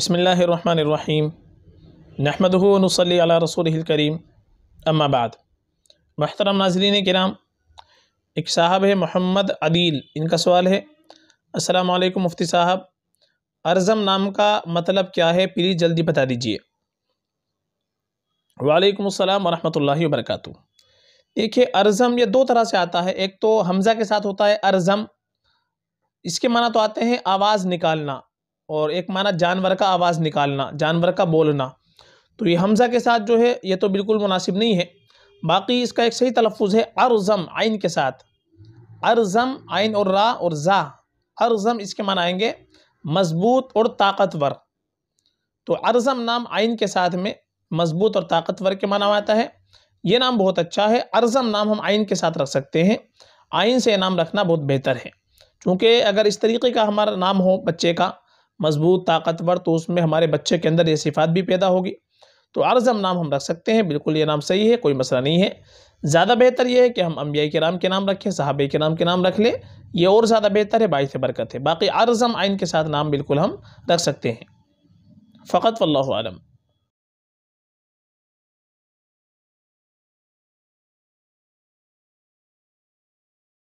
बसमीम नहमदनसली अला रसूल करीम अम्माबाद महतरम नाजरीन कराम एक साहब है मोहम्मद अदील इनका सवाल है वालेकुम मुफ्ती साहब अर्ज़म नाम का मतलब क्या है प्लीज़ जल्दी बता दीजिए वालेकुम अस्सलाम वरहमतुल्लाहि वबरकातु देखिए अर्ज़म ये दो तरह से आता है एक तो हमज़ा के साथ होता है अर्ज़म इसके माना तो आते हैं आवाज़ निकालना और एक माना जानवर का आवाज़ निकालना जानवर का बोलना तो ये हमज़ा के साथ जो है ये तो बिल्कुल मुनासिब नहीं है बाकी इसका एक सही तलफ़ है अरज़म आइन के साथ अरज़म आइन और रा और ज़ा अरज़म इसके माना आएंगे मज़बूत और ताकतवर तो अरज़म नाम आइन के साथ में मज़बूत और ताकतवर के माना आता है ये नाम बहुत अच्छा है अरज़म नाम हम आइन के साथ रख सकते हैं आइन से नाम रखना बहुत बेहतर है क्योंकि अगर इस तरीके का हमारा नाम हो बच्चे का मजबूत ताकतवर तो उसमें हमारे बच्चे के अंदर ये सिफात भी पैदा होगी तो अर्ज़म नाम हम रख सकते हैं बिल्कुल ये नाम सही है कोई मसला नहीं है ज़्यादा बेहतर ये है कि हम अम्बिया के नाम के नाम रखें साहब के नाम के नाम रख लें ये और ज़्यादा बेहतर है बाईस बरकत है बाकी आरज़म आइन के साथ नाम बिल्कुल हम रख सकते हैं फ़कत वल्लम